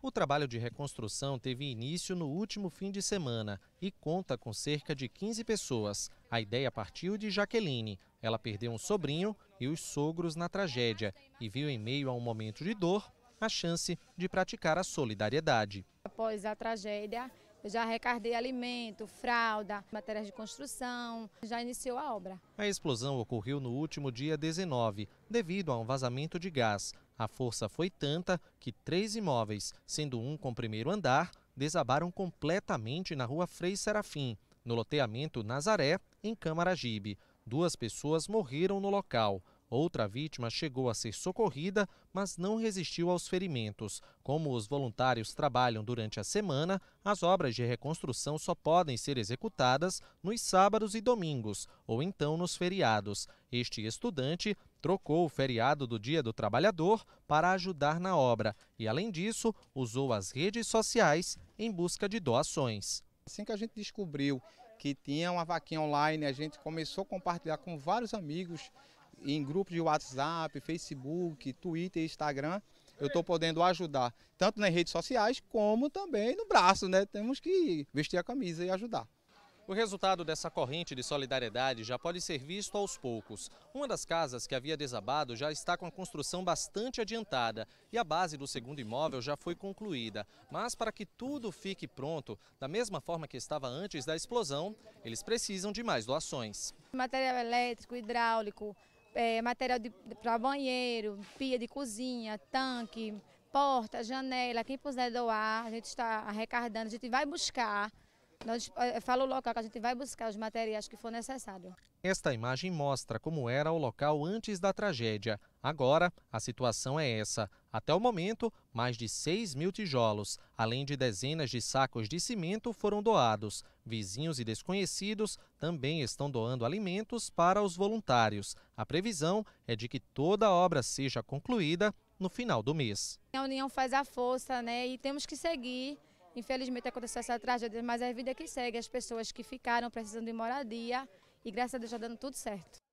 O trabalho de reconstrução teve início no último fim de semana e conta com cerca de 15 pessoas. A ideia partiu de Jaqueline. Ela perdeu um sobrinho e os sogros na tragédia e viu em meio a um momento de dor a chance de praticar a solidariedade. Após a tragédia, eu já recardei alimento, fralda, matérias de construção, já iniciou a obra. A explosão ocorreu no último dia 19, devido a um vazamento de gás. A força foi tanta que três imóveis, sendo um com primeiro andar, desabaram completamente na rua Frei Serafim, no loteamento Nazaré, em Camaragibe. Duas pessoas morreram no local. Outra vítima chegou a ser socorrida, mas não resistiu aos ferimentos. Como os voluntários trabalham durante a semana, as obras de reconstrução só podem ser executadas nos sábados e domingos, ou então nos feriados. Este estudante trocou o feriado do Dia do Trabalhador para ajudar na obra e, além disso, usou as redes sociais em busca de doações. Assim que a gente descobriu que tinha uma vaquinha online, a gente começou a compartilhar com vários amigos em grupos de WhatsApp, Facebook, Twitter, Instagram, eu estou podendo ajudar, tanto nas redes sociais como também no braço, né? Temos que vestir a camisa e ajudar. O resultado dessa corrente de solidariedade já pode ser visto aos poucos. Uma das casas que havia desabado já está com a construção bastante adiantada e a base do segundo imóvel já foi concluída. Mas para que tudo fique pronto, da mesma forma que estava antes da explosão, eles precisam de mais doações. Material elétrico, hidráulico, é, material para banheiro, pia de cozinha, tanque, porta, janela, quem puder doar, a gente está arrecadando, a gente vai buscar nós eh, eh, fala o local que a gente vai buscar os materiais que for necessário. Esta imagem mostra como era o local antes da tragédia. Agora, a situação é essa. Até o momento, mais de 6 mil tijolos, além de dezenas de sacos de cimento, foram doados. Vizinhos e desconhecidos também estão doando alimentos para os voluntários. A previsão é de que toda a obra seja concluída no final do mês. A união faz a força, né? E temos que seguir Infelizmente aconteceu essa tragédia, mas é a vida que segue. As pessoas que ficaram precisando de moradia e graças a Deus está dando tudo certo.